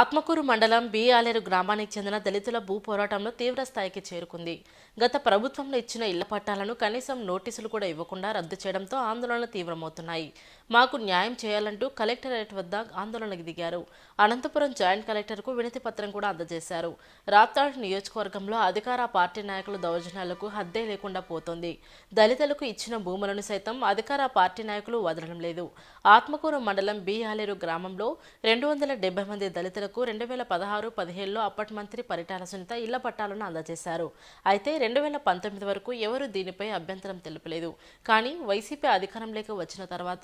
ఆత్మకూరు మండలం ఆలేరు గ్రామానికి చెందిన దళితుల భూ పోరాటంలో తీవ్ర స్థాయికి చేరుకుంది గత ప్రభుత్వంలో ఇచ్చిన ఇళ్ల పట్టాలను కనీసం నోటీసులు కూడా ఇవ్వకుండా రద్దు చేయడంతో ఆందోళనలు తీవ్రమవుతున్నాయి మాకు న్యాయం చేయాలంటూ కలెక్టరేట్ వద్ద ఆందోళనకు దిగారు అనంతపురం జాయింట్ కలెక్టర్కు వినతి పత్రం కూడా అందజేశారు రాప్తాడు నియోజకవర్గంలో అధికార పార్టీ నాయకుల దౌర్జన్యాలకు హద్దే లేకుండా పోతోంది దళితులకు ఇచ్చిన భూములను సైతం అధికార పార్టీ నాయకులు వదలడం లేదు ఆత్మకూరు మండలం బి ఆలేరు గ్రామంలో రెండు వందల డెబ్బై మంది దళితులకు రెండు వేల పదహారు పదిహేడులో అప్పటి మంత్రి పరిటాల సునీత ఇళ్ల పట్టాలను అందజేశారు అయితే రెండు వేల పంతొమ్మిది వరకు ఎవరు దీనిపై అభ్యంతరం తెలుపలేదు కానీ వైసీపీ అధికారంలోకి వచ్చిన తర్వాత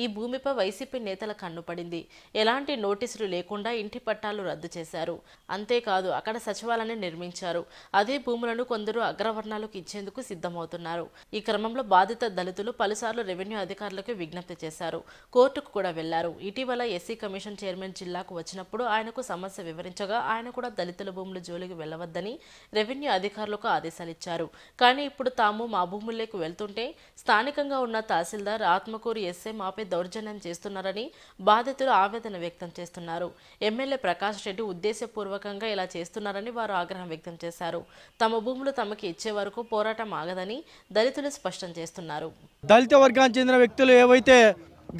ఈ భూమిపై వైసీపీ నేతల పడింది ఎలాంటి నోటీసులు లేకుండా ఇంటి పట్టాలు రద్దు చేశారు అంతేకాదు అక్కడ సచివాలయాన్ని నిర్మించారు అదే భూములను కొందరు అగ్రవర్ణాలకు ఇచ్చేందుకు సిద్ధమవుతున్నారు ఈ క్రమంలో బాధిత దళితులు పలుసార్లు రెవెన్యూ అధికారులకు విజ్ఞప్తి చేశారు కోర్టుకు కూడా వెళ్లారు ఇటీవల ఎస్సీ కమిషన్ చైర్మన్ జిల్లాకు వచ్చినప్పుడు ఆయనకు సమస్య వివరించగా ఆయన కూడా దళితుల భూములు జోలికి వెళ్లవద్దని రెవెన్యూ అధికారులకు ఆదేశాలు ఇచ్చారు కానీ ఇప్పుడు తాము మా భూముల్లోకి వెళ్తుంటే స్థానికంగా ఉన్న తహసీల్దార్ ఆత్మకూరు ఎస్ఐ మా ఆమెపై దౌర్జన్యం చేస్తున్నారని బాధితులు ఆవేదన వ్యక్తం చేస్తున్నారు ఎమ్మెల్యే ప్రకాష్ రెడ్డి ఉద్దేశపూర్వకంగా ఇలా చేస్తున్నారని వారు ఆగ్రహం వ్యక్తం చేశారు తమ భూములు తమకి ఇచ్చే వరకు పోరాటం ఆగదని దళితులు స్పష్టం చేస్తున్నారు దళిత వర్గానికి చెందిన వ్యక్తులు ఏవైతే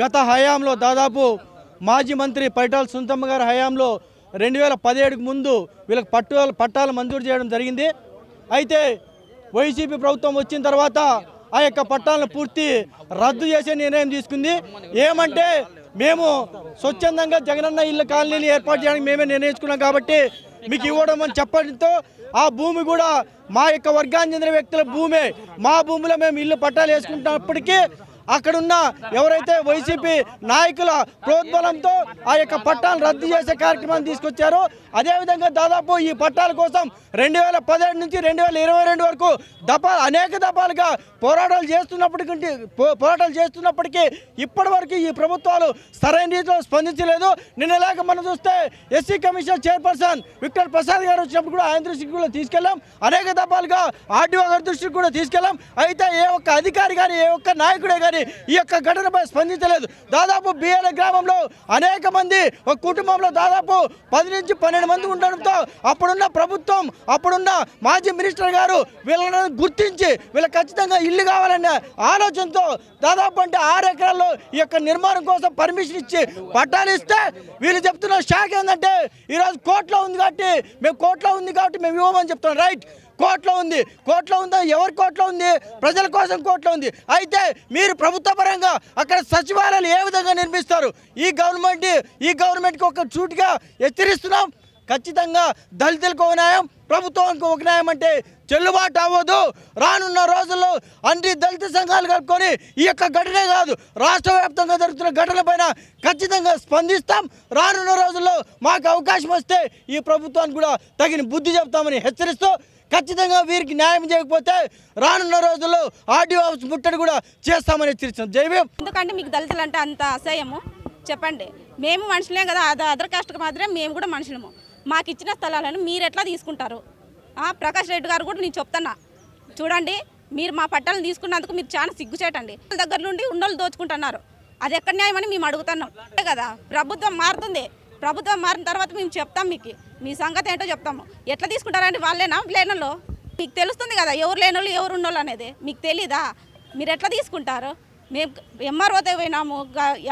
గత హయాంలో దాదాపు మాజీ మంత్రి పైటాల సుంతమ్మ గారి హయాంలో రెండు వేల పదిహేడుకు ముందు వీళ్ళకి పట్టు పట్టాలు మంజూరు చేయడం జరిగింది అయితే వైసీపీ ప్రభుత్వం వచ్చిన తర్వాత ఆ యొక్క పట్టాలను పూర్తి రద్దు చేసే నిర్ణయం తీసుకుంది ఏమంటే మేము స్వచ్ఛందంగా జగనన్న ఇళ్ళ కాలనీని ఏర్పాటు చేయడానికి మేమే నిర్ణయించుకున్నాం కాబట్టి మీకు ఇవ్వడం అని చెప్పడంతో ఆ భూమి కూడా మా యొక్క వర్గానికి చెందిన వ్యక్తుల భూమే మా భూమిలో మేము ఇల్లు పట్టాలు వేసుకుంటున్నప్పటికీ అక్కడున్న ఎవరైతే వైసీపీ నాయకుల ప్రోద్బలంతో ఆ యొక్క పట్టాలను రద్దు చేసే కార్యక్రమాన్ని తీసుకొచ్చారో అదేవిధంగా దాదాపు ఈ పట్టాల కోసం రెండు వేల పదిహేడు నుంచి రెండు వేల ఇరవై రెండు వరకు దఫా అనేక దఫాలుగా పోరాటాలు చేస్తున్నప్పటికంటే పోరాటాలు చేస్తున్నప్పటికీ ఇప్పటి వరకు ఈ ప్రభుత్వాలు సరైన రీతిలో స్పందించలేదు నిన్నలాగా మనం చూస్తే SC commission chairperson Victor Prasad గారు వచ్చినప్పుడు కూడా ఆయన దృష్టికి కూడా తీసుకెళ్ళాం అనేక దఫాలుగా ఆర్డీఓ గారి దృష్టికి కూడా తీసుకెళ్ళాం అయితే ఏ ఒక్క అధికారి కానీ ఏ ఒక్క నాయకుడే కానీ కానీ ఈ యొక్క ఘటనపై స్పందించలేదు దాదాపు బియ్యాల గ్రామంలో అనేక మంది ఒక కుటుంబంలో దాదాపు పది నుంచి పన్నెండు మంది ఉండడంతో అప్పుడున్న ప్రభుత్వం అప్పుడున్న మాజీ మినిస్టర్ గారు వీళ్ళని గుర్తించి వీళ్ళకి ఖచ్చితంగా ఇల్లు కావాలనే ఆలోచనతో దాదాపు అంటే ఆరు ఎకరాల్లో ఈ యొక్క నిర్మాణం కోసం పర్మిషన్ ఇచ్చి పట్టాలు ఇస్తే వీళ్ళు చెప్తున్న శాఖ ఏంటంటే ఈరోజు కోర్టులో ఉంది కాబట్టి మేము కోర్టులో ఉంది కాబట్టి మేము ఇవ్వమని చెప్తున్నాం రైట్ కోట్లో ఉంది కోట్లో ఉందో ఎవరి కోట్లో ఉంది ప్రజల కోసం కోట్లో ఉంది అయితే మీరు ప్రభుత్వ పరంగా అక్కడ సచివాలయాలు ఏ విధంగా నిర్మిస్తారు ఈ గవర్నమెంట్ ఈ గవర్నమెంట్కి ఒక చూటుగా హెచ్చరిస్తున్నాం ఖచ్చితంగా దళితులకు ఒక న్యాయం ప్రభుత్వానికి ఒక న్యాయం అంటే చెల్లుబాటు అవ్వదు రానున్న రోజుల్లో అన్ని దళిత సంఘాలు కలుపుకొని ఈ యొక్క ఘటనే కాదు రాష్ట్ర వ్యాప్తంగా జరుగుతున్న పైన ఖచ్చితంగా స్పందిస్తాం రానున్న రోజుల్లో మాకు అవకాశం వస్తే ఈ ప్రభుత్వానికి కూడా తగిన బుద్ధి చెప్తామని హెచ్చరిస్తూ ఖచ్చితంగా వీరికి న్యాయం చేయకపోతే రానున్న రోజుల్లో ఆర్డీఓ ఆఫీస్ ముట్టడి కూడా చేస్తామని హెచ్చరించాం జైవీం ఎందుకంటే మీకు దళితులు అంటే అంత అసహ్యము చెప్పండి మేము మనుషులేం కదా అది అదర్ కాస్ట్కి మాత్రమే మేము కూడా మనుషులము మాకు ఇచ్చిన స్థలాలను మీరు ఎట్లా తీసుకుంటారు ప్రకాష్ రెడ్డి గారు కూడా నేను చెప్తున్నా చూడండి మీరు మా పట్టాలను తీసుకున్నందుకు మీరు చాలా సిగ్గుచేటండి దగ్గర నుండి ఉండలు దోచుకుంటున్నారు అది ఎక్కడ న్యాయమని మేము అడుగుతున్నాం కదా ప్రభుత్వం మారుతుంది ప్రభుత్వం మారిన తర్వాత మేము చెప్తాం మీకు మీ సంగతి ఏంటో చెప్తాము ఎట్లా తీసుకుంటారంటే వాళ్ళేనా లేనలో మీకు తెలుస్తుంది కదా ఎవరు లేనోళ్ళు ఎవరు ఉండోళ్ళు అనేది మీకు తెలీదా మీరు ఎట్లా తీసుకుంటారు మేము ఎంఆర్ఓతో పోయినాము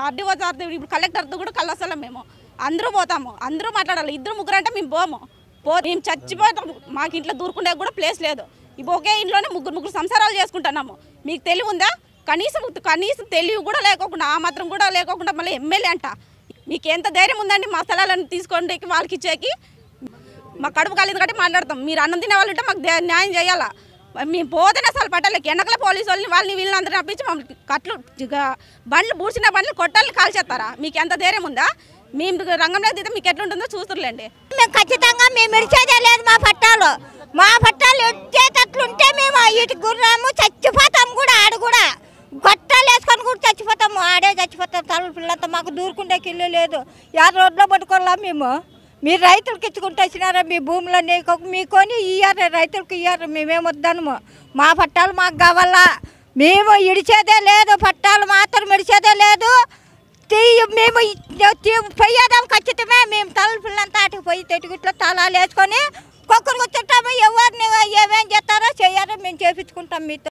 ఆర్డీఓ ఇప్పుడు కలెక్టర్తో కూడా కలసలం మేము అందరూ పోతాము అందరూ మాట్లాడాలి ఇద్దరు ముగ్గురు అంటే మేము పోము పో మేము చచ్చిపోతాము మాకు ఇంట్లో దూరుకునే కూడా ప్లేస్ లేదు ఇప్పుడు ఒకే ఇంట్లోనే ముగ్గురు ముగ్గురు సంసారాలు చేసుకుంటున్నాము మీకు తెలివి ఉందా కనీసం కనీసం తెలివి కూడా లేకోకుండా ఆ మాత్రం కూడా లేకోకుండా మళ్ళీ ఎమ్మెల్యే అంట మీకు ఎంత ధైర్యం ఉందండి మా స్థలాలను తీసుకోండి వాళ్ళకి ఇచ్చేకి మా కడుపు కాలేదు కాబట్టి మాట్లాడతాం మీరు అన్నం తినే వాళ్ళు ఉంటే మాకు న్యాయం చేయాలా మేము పోతేనే అసలు పట్టాలి ఎండకల పోలీసు వాళ్ళని వాళ్ళని వీళ్ళని అందరినీ రప్పించి మమ్మల్ని కట్లు బండ్లు బూడ్చిన బండ్లు కొట్టాలని కాల్చేస్తారా మీకు ఎంత ధైర్యం ఉందా మేము రంగంలో దిగితే మీకు ఎట్లుంటుందో చూస్తుర్లేండి మేము ఖచ్చితంగా మేము ఇడిచేదే లేదు మా పట్టాలు మా పట్టాలు ఇచ్చేటట్లుంటే మేము ఇటు గుర్రాము చచ్చిపోతాం కూడా ఆడు కూడా ఆడే చచ్చిపోతాం తల పిల్లలంతా మాకు దూరుకుండేకి ఇల్లు లేదు యాద రోడ్లో పట్టుకోవాలా మేము మీరు రైతులకు ఇచ్చుకుంటూ వచ్చినారా మీ భూములు మీ కొని ఇయ్యారు రైతులకు ఇయ్యారు మేమేమొద్దాము మా పట్టాలు మాకు కావాలా మేము ఇడిచేదే లేదు పట్టాలు మాత్రం ఇడిచేదే లేదు తీయ మేము పోయేదాం ఖచ్చితమే మేము తల పిల్లంతా అటుకు పోయి తెట్టుగిట్లో తలాలు వేసుకొని కుక్కరు కూర్చుంటాము ఎవరిని ఏమేం చేస్తారో చేయారో మేము చేపించుకుంటాం మీతో